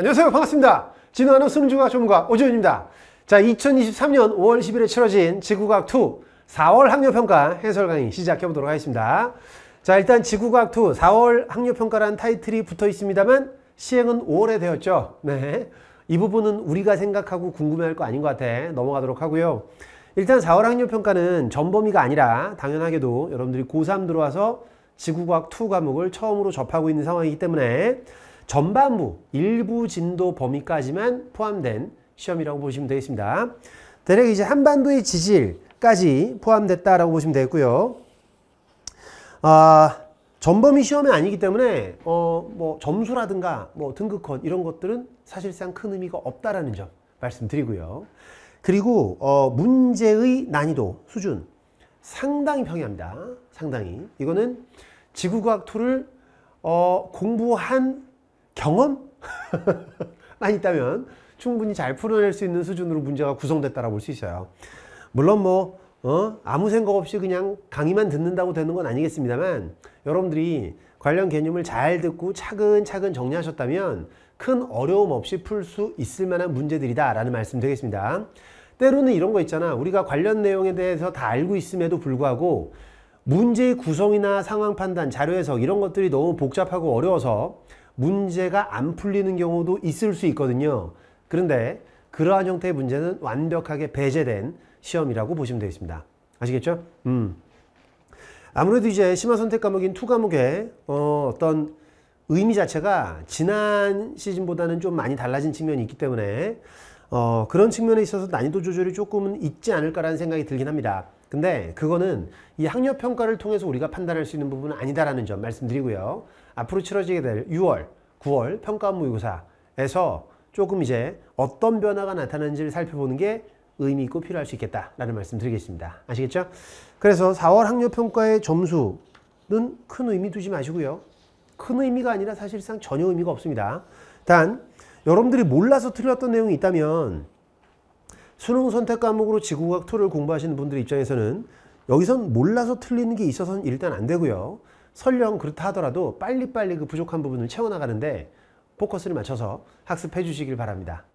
안녕하세요 반갑습니다 진화하는 수능중학 전문가 오지훈입니다 자 2023년 5월 10일에 치러진 지구과학2 4월 학력평가 해설 강의 시작해 보도록 하겠습니다 자 일단 지구과학2 4월 학력평가란 타이틀이 붙어 있습니다만 시행은 5월에 되었죠 네. 이 부분은 우리가 생각하고 궁금해할 거 아닌 것 같아 넘어가도록 하고요 일단 4월 학력평가는 전범위가 아니라 당연하게도 여러분들이 고3 들어와서 지구과학2 과목을 처음으로 접하고 있는 상황이기 때문에 전반부 일부 진도 범위까지만 포함된 시험이라고 보시면 되겠습니다. 대략 이제 한반도의 지질까지 포함됐다라고 보시면 되고요. 아, 전범위 시험이 아니기 때문에 어, 뭐 점수라든가 뭐등급권 이런 것들은 사실상 큰 의미가 없다라는 점 말씀드리고요. 그리고 어, 문제의 난이도 수준 상당히 평이합니다. 상당히 이거는 지구과학 2를 어, 공부한 경험? 만 있다면 충분히 잘 풀어낼 수 있는 수준으로 문제가 구성됐다라고 볼 수 있어요. 물론 뭐 어? 아무 생각 없이 그냥 강의만 듣는다고 되는 건 아니겠습니다만 여러분들이 관련 개념을 잘 듣고 차근차근 정리하셨다면 큰 어려움 없이 풀 수 있을 만한 문제들이다 라는 말씀 드리겠습니다. 때로는 이런 거 있잖아. 우리가 관련 내용에 대해서 다 알고 있음에도 불구하고 문제의 구성이나 상황 판단, 자료 해석 이런 것들이 너무 복잡하고 어려워서 문제가 안 풀리는 경우도 있을 수 있거든요. 그런데 그러한 형태의 문제는 완벽하게 배제된 시험이라고 보시면 되겠습니다. 아시겠죠? 음. 아무래도 이제 심화 선택 과목인 투 과목의 어, 어떤 의미 자체가 지난 시즌보다는 좀 많이 달라진 측면이 있기 때문에 어, 그런 측면에 있어서 난이도 조절이 조금은 있지 않을까라는 생각이 들긴 합니다. 근데 그거는 이 학력 평가를 통해서 우리가 판단할 수 있는 부분은 아니다라는 점 말씀드리고요. 앞으로 치러지게 될 6월, 9월 평가 무의고사에서 조금 이제 어떤 변화가 나타나는지를 살펴보는 게 의미 있고 필요할 수 있겠다라는 말씀 드리겠습니다. 아시겠죠? 그래서 4월 학력평가의 점수는 큰 의미 두지 마시고요. 큰 의미가 아니라 사실상 전혀 의미가 없습니다. 단, 여러분들이 몰라서 틀렸던 내용이 있다면 수능 선택 과목으로 지구과학 2를 공부하시는 분들 입장에서는 여기선 몰라서 틀리는 게 있어서는 일단 안 되고요. 설령 그렇다 하더라도 빨리빨리 그 부족한 부분을 채워나가는데 포커스를 맞춰서 학습해 주시길 바랍니다.